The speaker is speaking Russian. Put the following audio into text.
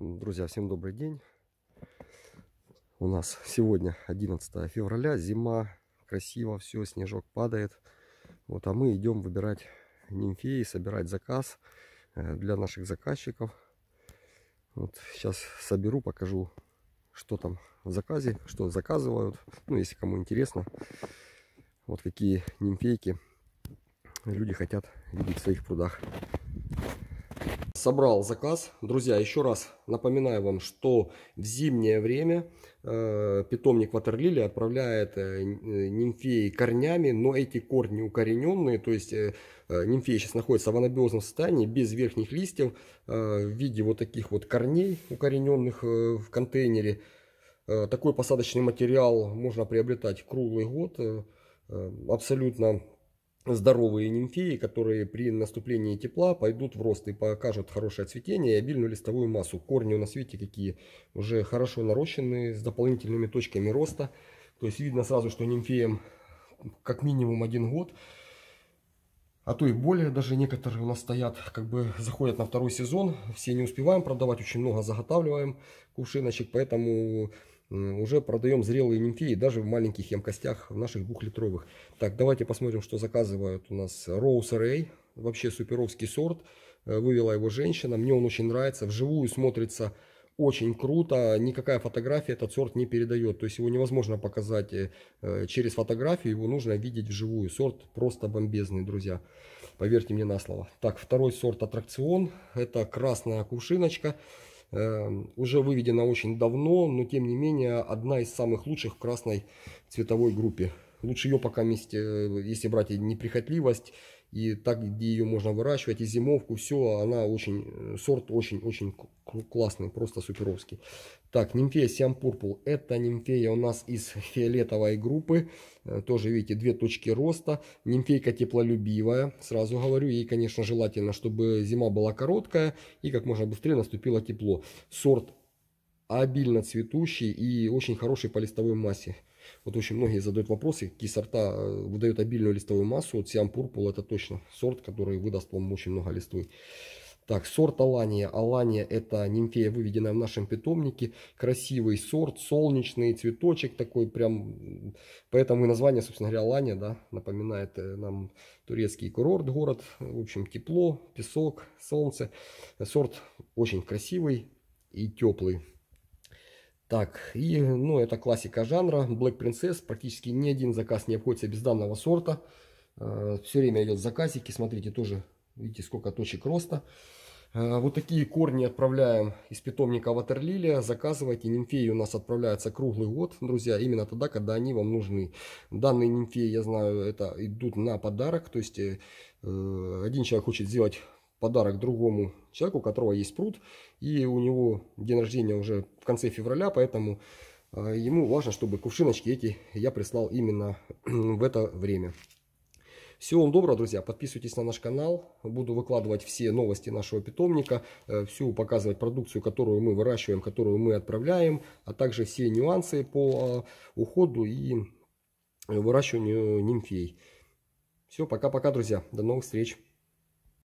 Друзья, всем добрый день. У нас сегодня 11 февраля, зима, красиво все, снежок падает. Вот, а мы идем выбирать нимфеи, собирать заказ э, для наших заказчиков. Вот, сейчас соберу, покажу, что там в заказе, что заказывают. Ну, если кому интересно, вот какие нимфейки люди хотят видеть в своих прудах собрал заказ. Друзья, еще раз напоминаю вам, что в зимнее время э, питомник ватерлили отправляет э, э, нимфеи корнями, но эти корни укорененные, то есть нимфея сейчас находится в анабиозном состоянии, без верхних листьев, в виде вот таких вот корней укорененных в контейнере. Такой посадочный материал можно приобретать круглый год, абсолютно здоровые нимфеи, которые при наступлении тепла пойдут в рост и покажут хорошее цветение и обильную листовую массу. Корни у нас, видите, какие уже хорошо нарощены, с дополнительными точками роста. То есть видно сразу, что нимфеям как минимум один год, а то и более, даже некоторые у нас стоят, как бы заходят на второй сезон, все не успеваем продавать, очень много заготавливаем кувшиночек, поэтому уже продаем зрелые линфеи даже в маленьких емкостях, в наших двухлитровых. Так, давайте посмотрим, что заказывают у нас Rose Array, вообще суперовский сорт, э, вывела его женщина, мне он очень нравится, вживую смотрится очень круто, никакая фотография этот сорт не передает, то есть его невозможно показать э, э, через фотографию, его нужно видеть вживую, сорт просто бомбезный, друзья, поверьте мне на слово. Так, второй сорт аттракцион, это красная кувшиночка, Эм, уже выведена очень давно, но тем не менее одна из самых лучших в красной цветовой группе. Лучше ее пока, вместе, э, если брать неприхотливость, и так, где ее можно выращивать, и зимовку, все, она очень, э, сорт очень-очень классный, просто суперовский. Так, нимфея Сиам Пурпл, это нимфея у нас из фиолетовой группы, э, тоже, видите, две точки роста, нимфейка теплолюбивая, сразу говорю, ей, конечно, желательно, чтобы зима была короткая и как можно быстрее наступило тепло. Сорт обильно цветущий и очень хороший по листовой массе. Вот очень многие задают вопросы, какие сорта э, выдают обильную листовую массу. Вот Сиам Пурпул это точно сорт, который выдаст вам очень много листвы. Так, сорт Алания. Алания это нимфея, выведенная в нашем питомнике. Красивый сорт, солнечный цветочек такой прям. Поэтому и название, собственно говоря, Алания, да, напоминает э, нам турецкий курорт, город. В общем, тепло, песок, солнце. Сорт очень красивый и теплый. Так, и, ну, это классика жанра. Black Princess. Практически ни один заказ не обходится без данного сорта. Э, Все время идет заказики. Смотрите, тоже, видите, сколько точек роста. Э, вот такие корни отправляем из питомника Ватерлилия. Заказывайте. Нимфеи у нас отправляются круглый год, друзья. Именно тогда, когда они вам нужны. Данные нимфеи, я знаю, это идут на подарок. То есть, э, один человек хочет сделать подарок другому человеку, у которого есть пруд, и у него день рождения уже в конце февраля, поэтому а, ему важно, чтобы кувшиночки эти я прислал именно в это время. Всего вам доброго, друзья. Подписывайтесь на наш канал. Буду выкладывать все новости нашего питомника, э, всю показывать продукцию, которую мы выращиваем, которую мы отправляем, а также все нюансы по а, уходу и выращиванию нимфей. Все, пока-пока, друзья. До новых встреч.